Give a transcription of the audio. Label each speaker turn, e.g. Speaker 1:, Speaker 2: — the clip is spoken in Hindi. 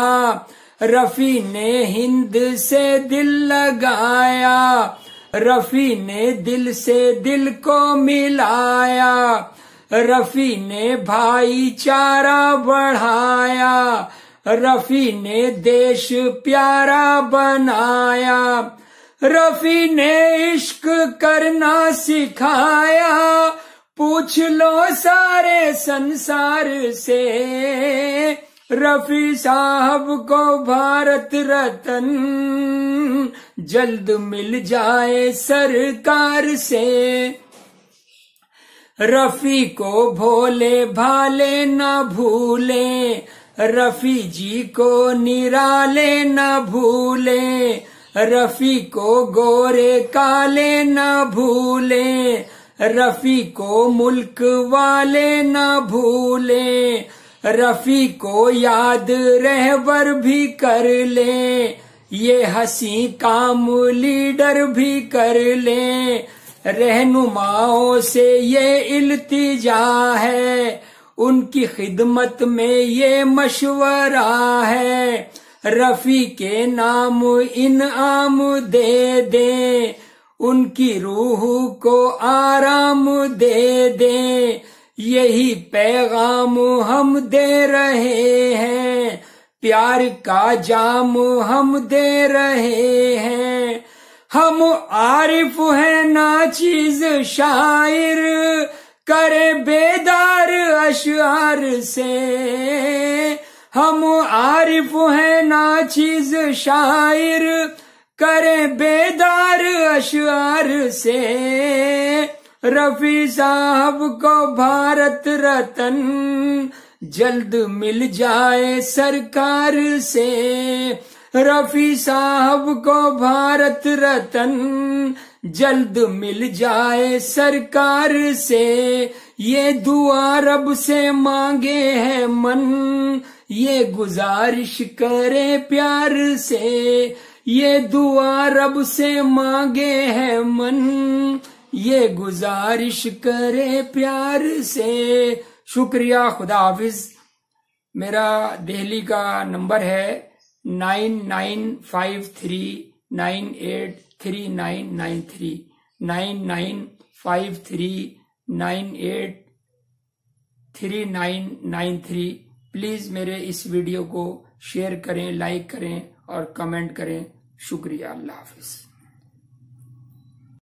Speaker 1: रफी ने हिंद से दिल लगाया रफी ने दिल से दिल को मिलाया रफी ने भाईचारा बढ़ाया रफी ने देश प्यारा बनाया रफी ने इश्क करना सिखाया पूछ लो सारे संसार से रफी साहब को भारत रत्न जल्द मिल जाए सरकार से रफी को भोले भाले न भूले रफी जी को निराले न भूले रफी को गोरे काले न भूले रफी को मुल्क वाले न भूले रफी को याद रहबर भी कर ले ये हसी काम लीडर भी कर ले रहनुमाओं से ये इल्तिजा है उनकी खिदमत में ये मशवरा है रफी के नाम इनाम दे दे उनकी रूह को आराम दे दे यही पैगाम हम दे रहे हैं प्यार का जाम हम दे रहे हैं हम आरिफ है ना चीज शायर करे बेदार अशार से हम आरिफ है ना चीज शायर करे बेदार अशार से रफी साहब को भारत रतन जल्द मिल जाए सरकार से रफी साहब को भारत रतन जल्द मिल जाए सरकार से ये दुआ रब से मांगे है मन ये गुजारिश करे प्यार से ये दुआ रब से मांगे है मन ये गुजारिश करे प्यार से शुक्रिया खुदा हाफिज मेरा दिल्ली का नंबर है nine nine five three nine eight three nine nine three nine nine five three nine eight three nine nine three please मेरे इस वीडियो को शेयर करें लाइक करें और कमेंट करें शुक्रिया अल्लाह हाफिज़